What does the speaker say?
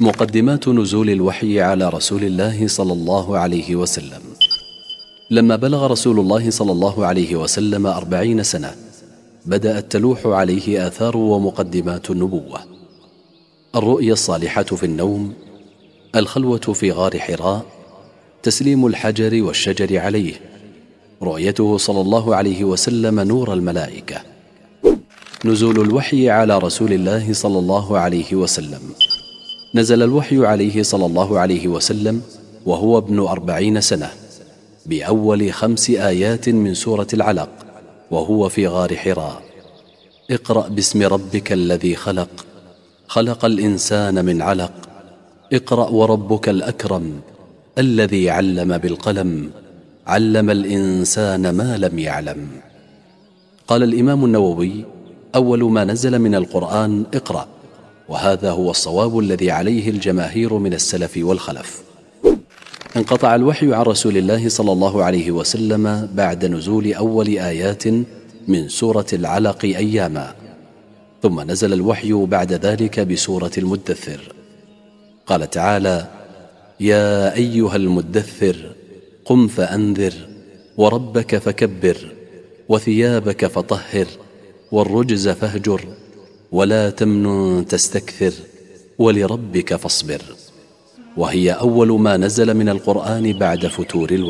مقدمات نزول الوحي على رسول الله صلى الله عليه وسلم لما بلغ رسول الله صلى الله عليه وسلم أربعين سنة بدأت تلوح عليه آثار ومقدمات النبوة الرؤيا الصالحة في النوم الخلوة في غار حراء تسليم الحجر والشجر عليه رؤيته صلى الله عليه وسلم نور الملائكة نزول الوحي على رسول الله صلى الله عليه وسلم نزل الوحي عليه صلى الله عليه وسلم وهو ابن أربعين سنة بأول خمس آيات من سورة العلق وهو في غار حراء اقرأ باسم ربك الذي خلق خلق الإنسان من علق اقرأ وربك الأكرم الذي علم بالقلم علم الإنسان ما لم يعلم قال الإمام النووي أول ما نزل من القرآن اقرأ وهذا هو الصواب الذي عليه الجماهير من السلف والخلف انقطع الوحي عن رسول الله صلى الله عليه وسلم بعد نزول أول آيات من سورة العلق أياما ثم نزل الوحي بعد ذلك بسورة المدثر قال تعالى يا أيها المدثر قم فأنذر وربك فكبر وثيابك فطهر والرجز فاهجر ولا تمن تستكثر ولربك فاصبر وهي أول ما نزل من القرآن بعد فتور الوحي